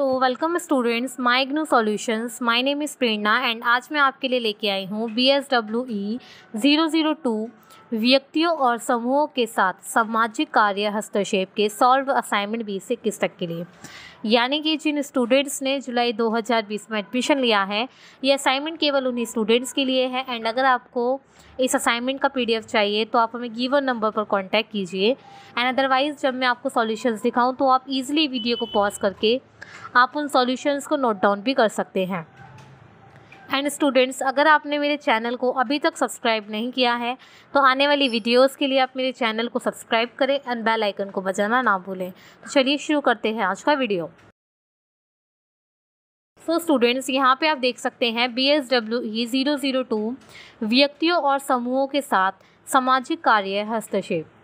so welcome students my IGNOU solutions my name is Prerna and आज मैं आपके लिए लेके आई हूँ B S W E zero zero two व्यक्तियों और समूहों के साथ सामाजिक कार्य हस्तक्षेप के सॉल्व असाइनमेंट बीस इक्कीस तक के लिए यानी कि जिन स्टूडेंट्स ने जुलाई 2020 में एडमिशन लिया है ये असाइनमेंट केवल उन्हीं स्टूडेंट्स के लिए है एंड अगर आपको इस असाइनमेंट का पीडीएफ चाहिए तो आप हमें गिवन नंबर पर कांटेक्ट कीजिए एंड अदरवाइज़ जब मैं आपको सॉल्यूशंस दिखाऊं तो आप इजीली वीडियो को पॉज करके आप उन सॉल्यूशंस को नोट डाउन भी कर सकते हैं एंड स्टूडेंट्स अगर आपने मेरे चैनल को अभी तक सब्सक्राइब नहीं किया है तो आने वाली वीडियोस के लिए आप मेरे चैनल को सब्सक्राइब करें एंड बेल आइकन को बजाना ना भूलें तो चलिए शुरू करते हैं आज का वीडियो सो स्टूडेंट्स यहाँ पे आप देख सकते हैं B S W E zero zero two व्यक्तियों और समूहों के साथ सामाजिक कार्य हस्तक्षेप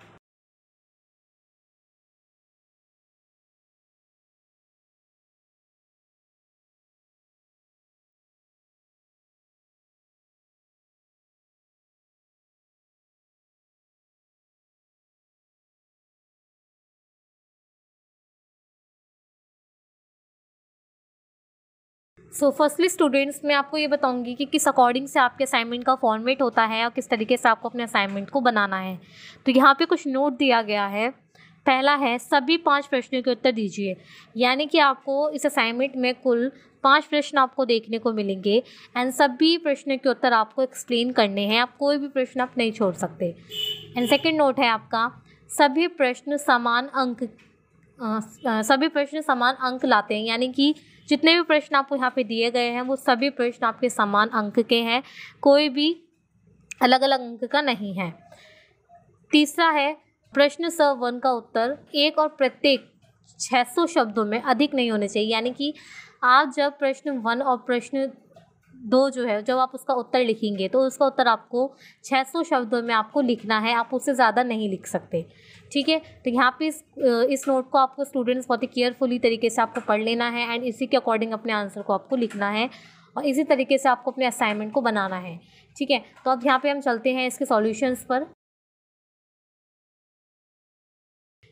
सो फर्स्टली स्टूडेंट्स मैं आपको ये बताऊंगी कि किस अकॉर्डिंग से आपके असाइनमेंट का फॉर्मेट होता है और किस तरीके से आपको अपने असाइनमेंट को बनाना है तो यहाँ पे कुछ नोट दिया गया है पहला है सभी पांच प्रश्नों के उत्तर दीजिए यानी कि आपको इस असाइनमेंट में कुल पांच प्रश्न आपको देखने को मिलेंगे एंड सभी प्रश्न के उत्तर आपको एक्सप्लेन करने हैं आप कोई भी प्रश्न आप नहीं छोड़ सकते एंड सेकेंड नोट है आपका सभी प्रश्न समान अंक आ, सभी प्रश्न समान अंक लाते हैं यानी कि जितने भी प्रश्न आपको यहाँ पे दिए गए हैं वो सभी प्रश्न आपके समान अंक के हैं कोई भी अलग अलग अंक का नहीं है तीसरा है प्रश्न स वन का उत्तर एक और प्रत्येक 600 शब्दों में अधिक नहीं होने चाहिए यानी कि आप जब प्रश्न वन और प्रश्न दो जो है जब आप उसका उत्तर लिखेंगे तो उसका उत्तर आपको 600 शब्दों में आपको लिखना है आप उससे ज़्यादा नहीं लिख सकते ठीक है तो यहाँ पे इस इस नोट को आपको स्टूडेंट्स बहुत ही केयरफुली तरीके से आपको पढ़ लेना है एंड इसी के अकॉर्डिंग अपने आंसर को आपको लिखना है और इसी तरीके से आपको अपने असाइनमेंट को बनाना है ठीक है तो अब यहाँ पर हम चलते हैं इसके सॉल्यूशंस पर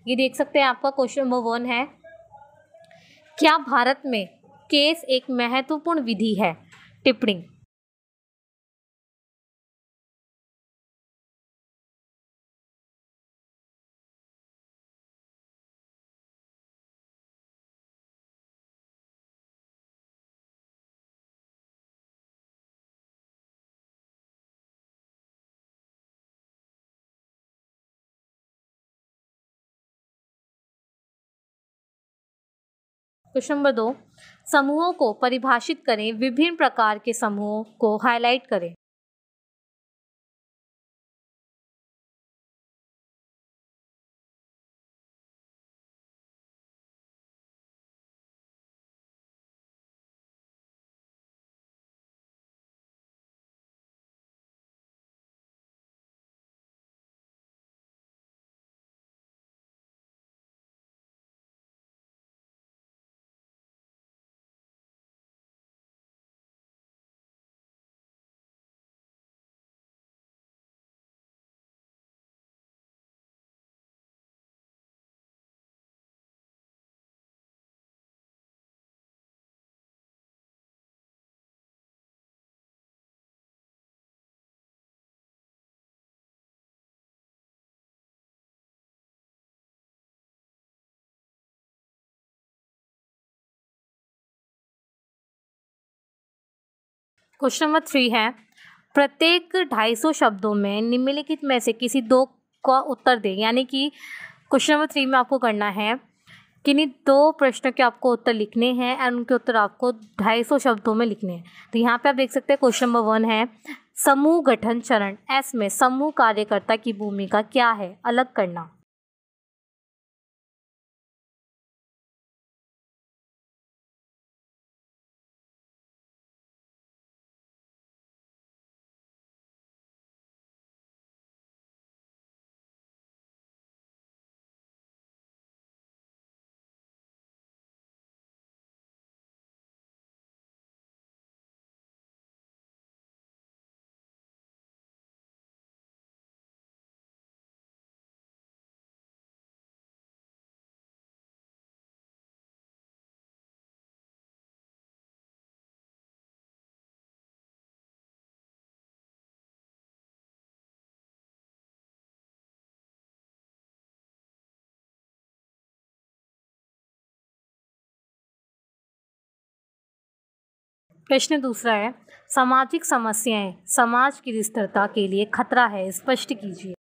ये देख सकते हैं आपका क्वेश्चन नंबर वन है क्या भारत में केस एक महत्वपूर्ण विधि है टिप्पणी क्वेश्चन नंबर दो समूहों को परिभाषित करें विभिन्न प्रकार के समूहों को हाईलाइट करें क्वेश्चन नंबर थ्री है प्रत्येक ढाई सौ शब्दों में निम्नलिखित में से किसी दो का उत्तर दें यानी कि क्वेश्चन नंबर थ्री में आपको करना है किन्हीं दो प्रश्नों के आपको उत्तर लिखने हैं और उनके उत्तर आपको ढाई सौ शब्दों में लिखने हैं तो यहाँ पे आप देख सकते हैं क्वेश्चन नंबर वन है समूह गठन चरण एस में समूह कार्यकर्ता की भूमिका क्या है अलग करना प्रश्न दूसरा है सामाजिक समस्याएं समाज की स्थिरता के लिए खतरा है स्पष्ट कीजिए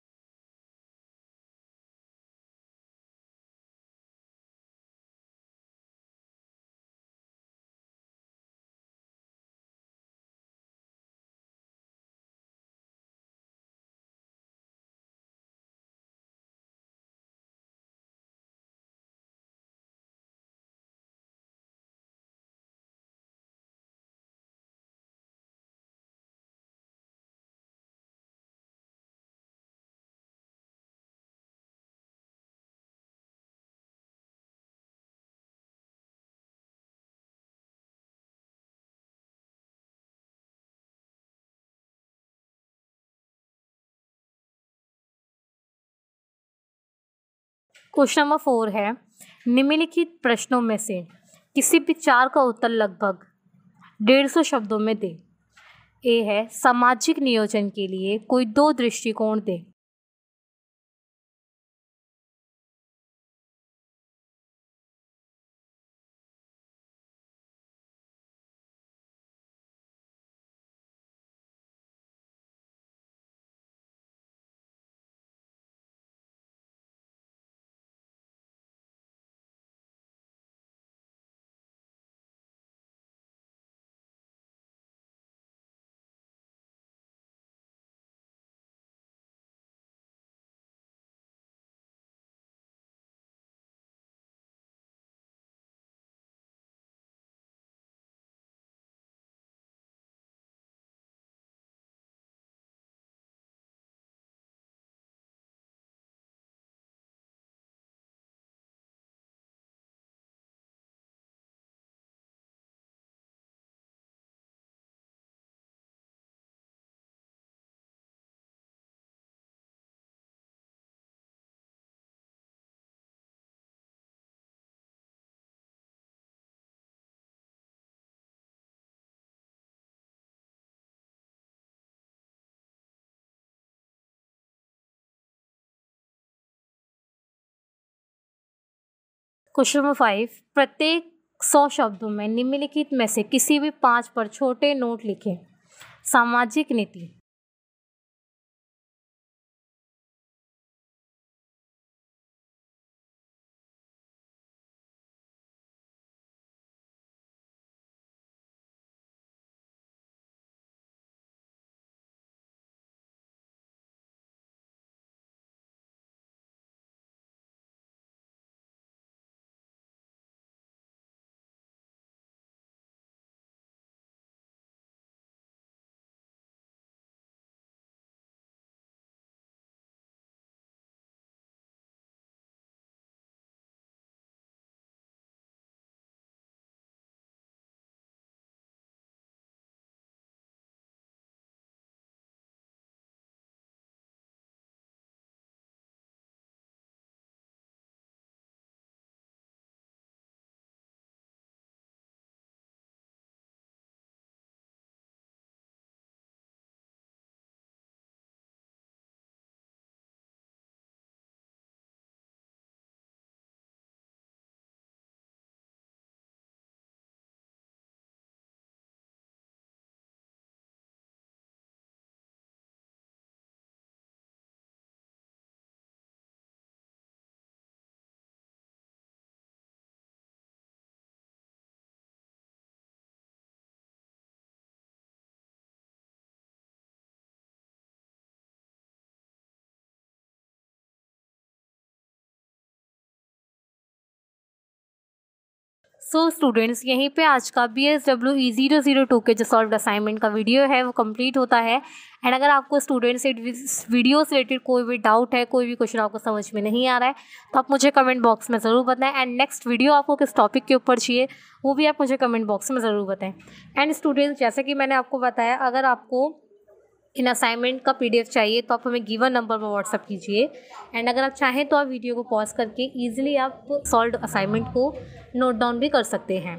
क्वेश्चन नंबर फोर है निम्नलिखित प्रश्नों में से किसी भी चार का उत्तर लगभग डेढ़ सौ शब्दों में दें ए है सामाजिक नियोजन के लिए कोई दो दृष्टिकोण दें क्वेश्चन नंबर फाइव प्रत्येक सौ शब्दों में निम्नलिखित में से किसी भी पाँच पर छोटे नोट लिखें सामाजिक नीति सो so, स्टूडेंट्स यहीं पे आज का B S W E zero zero two के जो सॉल्व असाइनमेंट का वीडियो है वो कंप्लीट होता है एंड अगर आपको स्टूडेंट्स वीडियो से रिलेटेड कोई भी डाउट है कोई भी क्वेश्चन आपको समझ में नहीं आ रहा है तो आप मुझे कमेंट बॉक्स में ज़रूर बताएं एंड नेक्स्ट वीडियो आपको किस टॉपिक के ऊपर चाहिए वो भी आप मुझे कमेंट बॉक्स में ज़रूर बताएं एंड स्टूडेंट्स जैसे कि मैंने आपको बताया अगर आपको इन असाइनमेंट का पीडीएफ चाहिए तो आप हमें गिवन नंबर पर व्हाट्सअप कीजिए एंड अगर आप चाहें तो आप वीडियो को पॉज करके ईजिली आप सॉल्व असाइनमेंट को नोट डाउन भी कर सकते हैं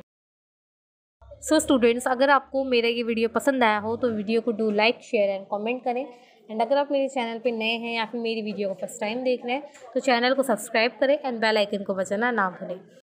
सो so स्टूडेंट्स अगर आपको मेरा ये वीडियो पसंद आया हो तो वीडियो को do like share and comment करें एंड अगर आप मेरे चैनल पे नए हैं या फिर मेरी वीडियो को फर्स्ट टाइम देख रहे हैं तो चैनल को सब्सक्राइब करें एंड बेल आइकन को बजाना ना भूलें